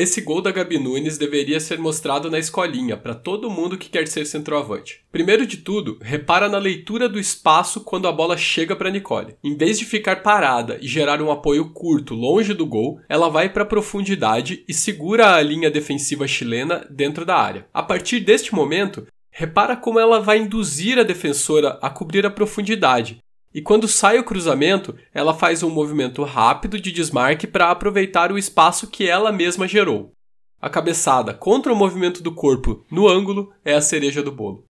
Esse gol da Gabi Nunes deveria ser mostrado na escolinha para todo mundo que quer ser centroavante. Primeiro de tudo, repara na leitura do espaço quando a bola chega para Nicole. Em vez de ficar parada e gerar um apoio curto longe do gol, ela vai para profundidade e segura a linha defensiva chilena dentro da área. A partir deste momento, repara como ela vai induzir a defensora a cobrir a profundidade e quando sai o cruzamento, ela faz um movimento rápido de desmarque para aproveitar o espaço que ela mesma gerou. A cabeçada contra o movimento do corpo no ângulo é a cereja do bolo.